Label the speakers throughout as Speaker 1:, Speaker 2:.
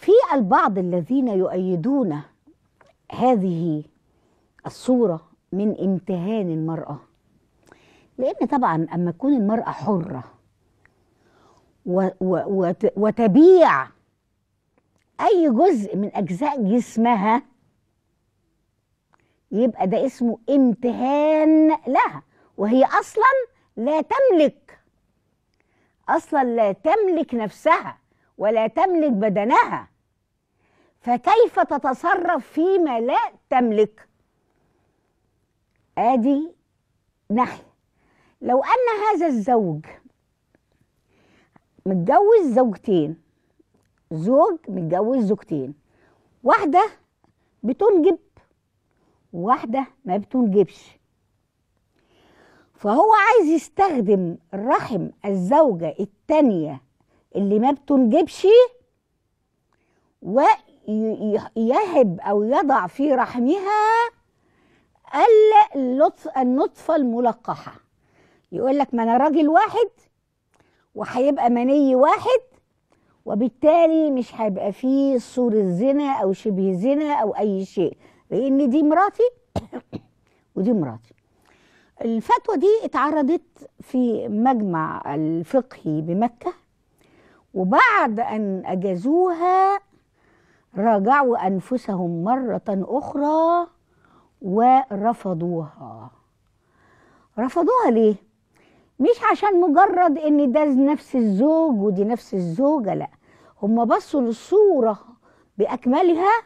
Speaker 1: في البعض الذين يؤيدون هذه الصورة من امتهان المرأة لأن طبعا أما تكون المرأة حرة وتبيع أي جزء من أجزاء جسمها يبقى ده اسمه امتهان لها وهي أصلا لا تملك أصلا لا تملك نفسها ولا تملك بدنها فكيف تتصرف فيما لا تملك ادي نحي لو ان هذا الزوج متجوز زوجتين زوج متجوز زوجتين واحده بتنجب واحده ما بتنجبش فهو عايز يستخدم رحم الزوجه الثانيه اللي ما بتنجبش ويهب أو يضع في رحمها اللطف النطفة الملقحة يقول لك ما أنا راجل واحد وهيبقى مني واحد وبالتالي مش هيبقى فيه صور الزنا أو شبه زنا أو أي شيء لأن دي مراتي ودي مراتي الفتوى دي اتعرضت في مجمع الفقهي بمكة وبعد أن أجازوها راجعوا أنفسهم مرة أخرى ورفضوها رفضوها ليه؟ مش عشان مجرد ان ده نفس الزوج ودي نفس الزوجة لا هم بصوا للصورة بأكملها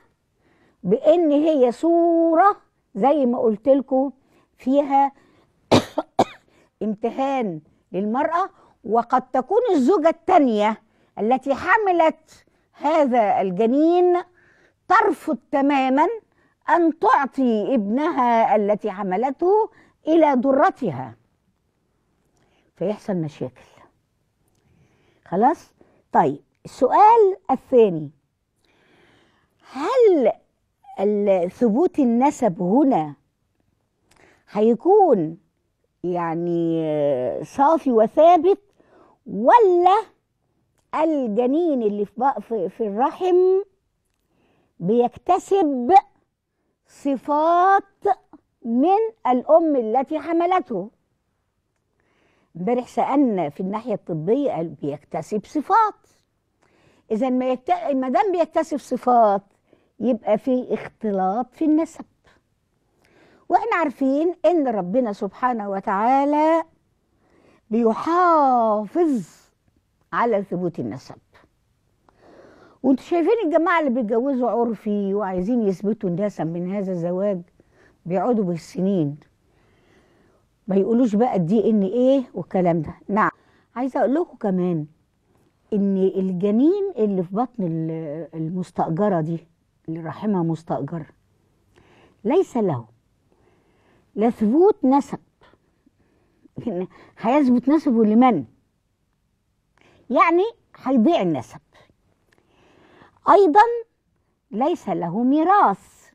Speaker 1: بان هي صورة زي ما قلت لكم فيها امتهان للمرأة وقد تكون الزوجة الثانيه التي حملت هذا الجنين ترفض تماما أن تعطي ابنها التي حملته إلى درتها فيحصل مشاكل خلاص طيب السؤال الثاني هل ثبوت النسب هنا هيكون يعني صافي وثابت ولا الجنين اللي في, في الرحم بيكتسب صفات من الأم التي حملته امبارح سألنا في الناحية الطبية قال بيكتسب صفات إذا ما يكت... ما دام بيكتسب صفات يبقى في اختلاط في النسب واحنا عارفين ان ربنا سبحانه وتعالى بيحافظ على ثبوت النسب وانتوا شايفين الجماعة اللي بيتجوزوا عرفي وعايزين يثبتوا النسب من هذا الزواج بيقعدوا بالسنين ما يقولوش بقى الدي ان ايه والكلام ده نعم عايزه اقول لكم كمان ان الجنين اللي في بطن المستاجره دي اللي رحمها مستاجر ليس له لا ثبوت نسب هيثبت نسبه لمن يعني هيضيع النسب أيضا ليس له ميراث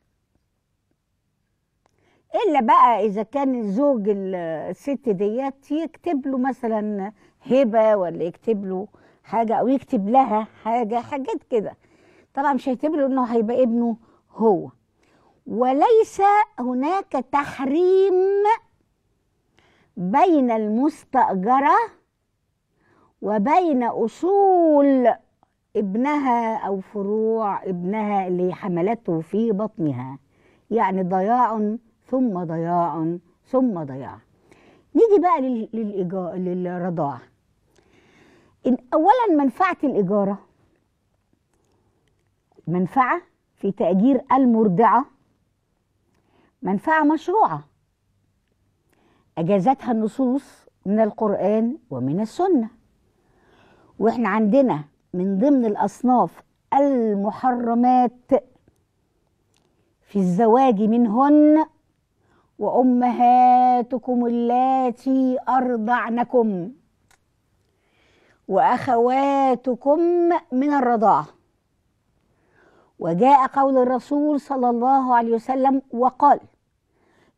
Speaker 1: إلا بقى إذا كان الزوج الست ديت يكتب له مثلا هبة ولا يكتب له حاجة أو يكتب لها حاجة حاجات كده طبعا مش هيكتب له إنه هيبقى ابنه هو وليس هناك تحريم بين المستأجره وبين أصول ابنها أو فروع ابنها اللي حملته في بطنها يعني ضياع ثم ضياع ثم ضياع نيجي بقى للإجا... للرضاع إن أولا منفعة الإجارة منفعة في تأجير المرضعة منفعة مشروعة أجازتها النصوص من القرآن ومن السنة واحنا عندنا من ضمن الأصناف المحرمات في الزواج منهن وأمهاتكم اللاتي أرضعنكم وأخواتكم من الرضاعة وجاء قول الرسول صلى الله عليه وسلم وقال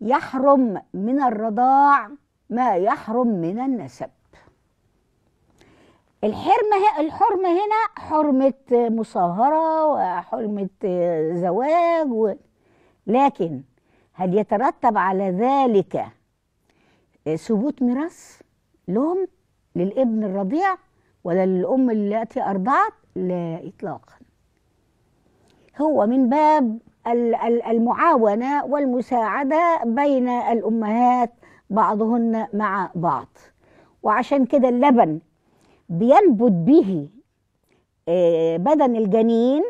Speaker 1: يحرم من الرضاع ما يحرم من النسب الحرمة الحرمة هنا حرمة مصاهرة وحرمة زواج و... لكن هل يترتب على ذلك ثبوت ميراث لهم للابن الرضيع ولا للأم التي أرضعت لا إطلاقا هو من باب المعاونة والمساعدة بين الأمهات بعضهن مع بعض وعشان كده اللبن بينبت به آه، بدن الجنين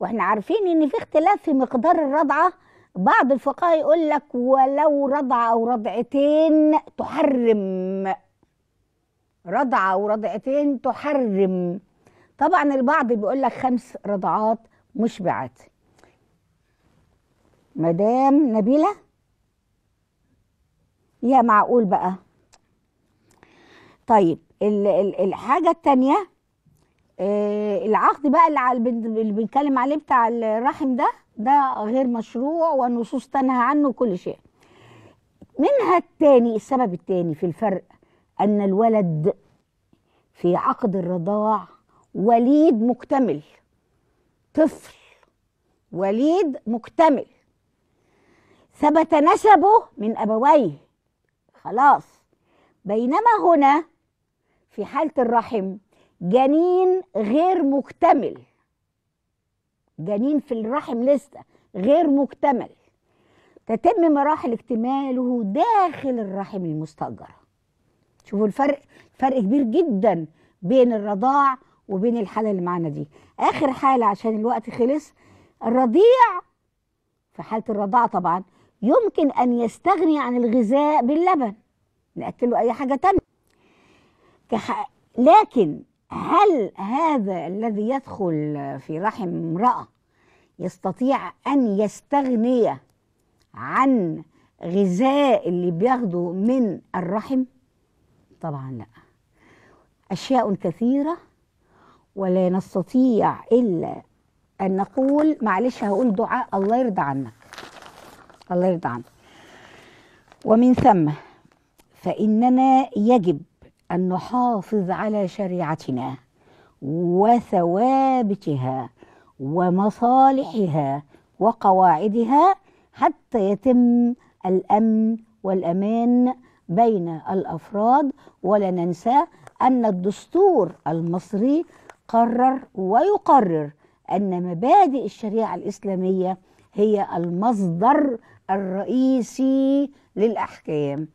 Speaker 1: واحنا عارفين ان في اختلاف في مقدار الرضعه بعض الفقهاء يقول لك ولو رضعه او رضعتين تحرم رضعه او رضعتين تحرم طبعا البعض بيقول لك خمس رضعات مشبعات مدام نبيله يا معقول بقى طيب الحاجة التانية آه، العقد بقى اللي بنتكلم عليه بتاع الرحم ده ده غير مشروع والنصوص تنهى عنه كل شيء منها التاني السبب التاني في الفرق أن الولد في عقد الرضاع وليد مكتمل طفل وليد مكتمل ثبت نسبه من أبويه خلاص بينما هنا في حالة الرحم جنين غير مكتمل جنين في الرحم لسه غير مكتمل تتم مراحل اكتماله داخل الرحم المستأجرة شوفوا الفرق فرق كبير جدا بين الرضاع وبين الحالة اللي معانا دي آخر حالة عشان الوقت خلص الرضيع في حالة الرضاع طبعا يمكن أن يستغني عن الغذاء باللبن نأكله أي حاجة تانية لكن هل هذا الذي يدخل في رحم امرأة يستطيع أن يستغني عن غذاء اللي بياخده من الرحم؟ طبعا لا أشياء كثيرة ولا نستطيع إلا أن نقول معلش هقول دعاء الله يرضى عنك الله يرضى عنك ومن ثم فإننا يجب أن نحافظ على شريعتنا وثوابتها ومصالحها وقواعدها حتى يتم الأمن والأمان بين الأفراد ولا ننسى أن الدستور المصري قرر ويقرر أن مبادئ الشريعة الإسلامية هي المصدر الرئيسي للأحكام